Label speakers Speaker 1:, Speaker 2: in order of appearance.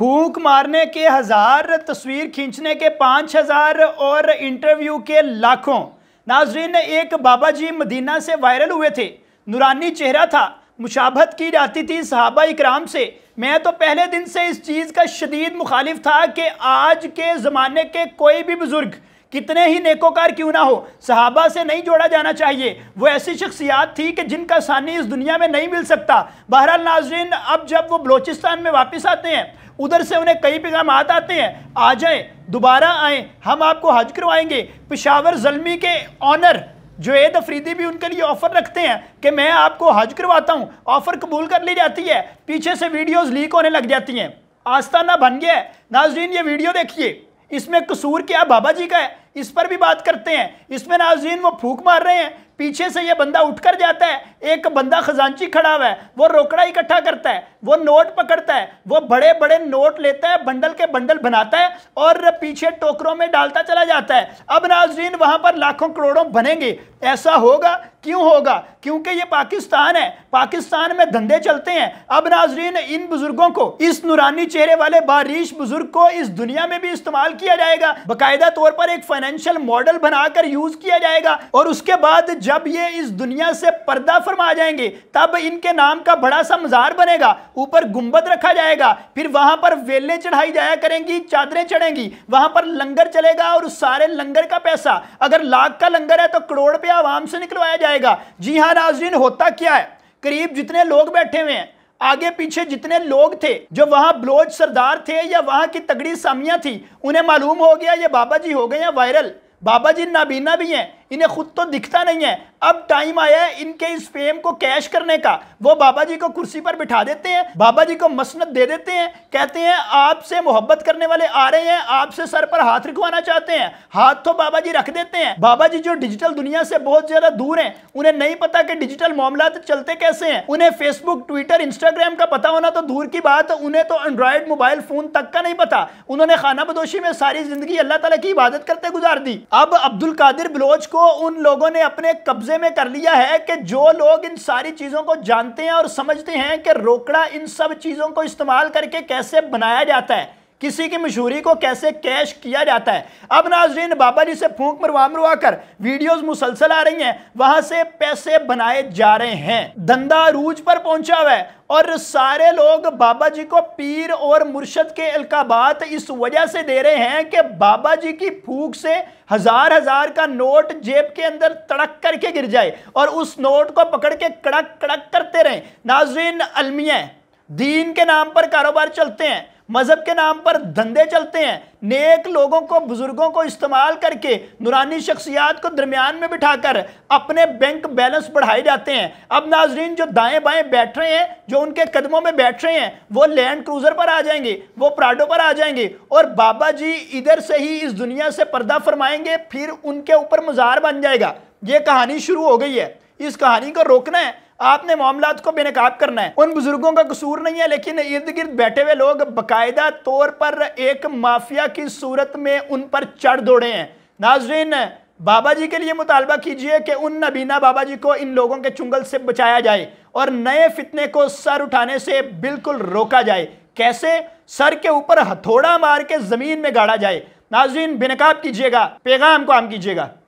Speaker 1: फूंक मारने के हज़ार तस्वीर खींचने के पाँच हज़ार और इंटरव्यू के लाखों नाजरीन एक बाबा जी मदीना से वायरल हुए थे नुरानी चेहरा था मुशाबत की जाती थी सहाबा इकराम से मैं तो पहले दिन से इस चीज़ का शदीद मुखालिफ था कि आज के ज़माने के कोई भी बुज़ुर्ग कितने ही नेकोकार क्यों ना हो सहाबा से नहीं जोड़ा जाना चाहिए वो ऐसी शख्सियात थी कि जिनका सानी इस दुनिया में नहीं मिल सकता बहरहाल नाजरीन अब जब वो बलोचिस्तान में वापस आते हैं उधर से उन्हें कई पैगाम आते हैं आ जाए दोबारा आएँ हम आपको हज करवाएंगे पिशावर जलमी के ऑनर एद अफरीदी भी उनके लिए ऑफ़र रखते हैं कि मैं आपको हज करवाता हूँ ऑफ़र कबूल कर ली जाती है पीछे से वीडियोस लीक होने लग जाती हैं आस्ताना बन गया है नाजरीन ये वीडियो देखिए इसमें कसूर क्या बाबा जी का है इस पर भी बात करते हैं इसमें नाजीन वो फूक मार रहे हैं पीछे से ये बंदा उठकर जाता है एक बंदा खजांची खड़ा हुआ है वो रोकड़ा इकट्ठा करता है वो नोट पकड़ता है वो बड़े बड़े नोट लेता है बंडल के बंडल बनाता है और पीछे टोकरों में डालता चला जाता है अब नाजरीन वहां पर लाखों करोड़ों बनेंगे ऐसा होगा क्यों होगा क्योंकि ये पाकिस्तान है पाकिस्तान में धंधे चलते हैं अब नाजरीन इन बुजुर्गों को इस नूरानी चेहरे वाले बारिश बुजुर्ग को इस दुनिया में भी इस्तेमाल किया जाएगा बाकायदा तौर पर एक फाइनेंशियल मॉडल बनाकर यूज किया जाएगा और उसके बाद जब ये इस दुनिया से पर्दा फरमा जाएंगे तब इनके नाम का बड़ा सा मजार बनेगा ऊपर गुम्बद रखा जाएगा फिर वहां पर वेलें चढ़ाई जाया करेंगी चादरें चढ़ेंगी वहां पर लंगर चलेगा और सारे लंगर का पैसा अगर लाख का लंगर है तो करोड़ या आवाम से निकलवाया जाएगा जी हाँ नाजरीन होता क्या है करीब जितने लोग बैठे हुए हैं आगे पीछे जितने लोग थे जो वहाँ बलोच सरदार थे या वहाँ की तगड़ी सामियाँ थी उन्हें मालूम हो गया ये बाबा जी हो गए हैं वायरल बाबा जी नाबीना भी हैं इन्हें खुद तो दिखता नहीं है अब टाइम आया है इनके इस फेम को कैश करने का वो बाबा जी को कुर्सी पर बिठा देते हैं बाबा जी को मसनत दे देते हैं कहते हैं आपसे मोहब्बत करने वाले आ रहे हैं आपसे सर पर हाथ रखवाना चाहते हैं हाथ तो बाबा जी रख देते हैं बाबा जी जो डिजिटल दुनिया से बहुत ज्यादा दूर है उन्हें नहीं पता कि डिजिटल मामला चलते कैसे हैं उन्हें फेसबुक ट्विटर इंस्टाग्राम का पता होना तो दूर की बात उन्हें तो एंड्रॉयड मोबाइल फोन तक का नहीं पता उन्होंने खाना बदोशी में सारी जिंदगी अल्लाह तला की इबादत करते गुजार दी अब अब्दुल कादिर बलोच को को उन लोगों ने अपने कब्जे में कर लिया है कि जो लोग इन सारी चीज़ों को जानते हैं और समझते हैं कि रोकड़ा इन सब चीज़ों को इस्तेमाल करके कैसे बनाया जाता है किसी की मशहूरी को कैसे कैश किया जाता है अब नाजरीन बाबा जी से फूंक मरवा मरवा कर वीडियोज मुसलसल आ रही हैं वहां से पैसे बनाए जा रहे हैं धंधा रूज पर पहुंचा हुआ है और सारे लोग बाबा जी को पीर और मुर्शद के अलकाबात इस वजह से दे रहे हैं कि बाबा जी की फूक से हजार हजार का नोट जेब के अंदर तड़क करके गिर जाए और उस नोट को पकड़ के कड़क कड़क करते रहें नाजरीन अलमिया दीन के नाम पर कारोबार चलते हैं मज़हब के नाम पर धंधे चलते हैं नेक लोगों को बुज़ुर्गों को इस्तेमाल करके नुरानी शख्सियात को दरमियान में बिठाकर अपने बैंक बैलेंस बढ़ाए जाते हैं अब नाजरीन जो दाएं बाएं बैठ रहे हैं जो उनके कदमों में बैठ रहे हैं वो लैंड क्रूज़र पर आ जाएंगे वो प्राडो पर आ जाएंगे और बाबा जी इधर से ही इस दुनिया से पर्दा फरमाएंगे फिर उनके ऊपर मज़ार बन जाएगा ये कहानी शुरू हो गई है इस कहानी को रोकना है आपने मामला को बेनकाब करना है उन बुजुर्गों का कसूर नहीं है लेकिन इर्द गिर्द बैठे हुए लोग बाकायदा तौर पर एक माफिया की सूरत में उन पर चढ़ दौड़े हैं नाजरीन बाबा जी के लिए मुतालबा कीजिए कि उन नबीना बाबा जी को इन लोगों के चुंगल से बचाया जाए और नए फितने को सर उठाने से बिल्कुल रोका जाए कैसे सर के ऊपर हथौड़ा मार के ज़मीन में गाड़ा जाए नाजरीन बेनकाब कीजिएगा पैगाम को आम कीजिएगा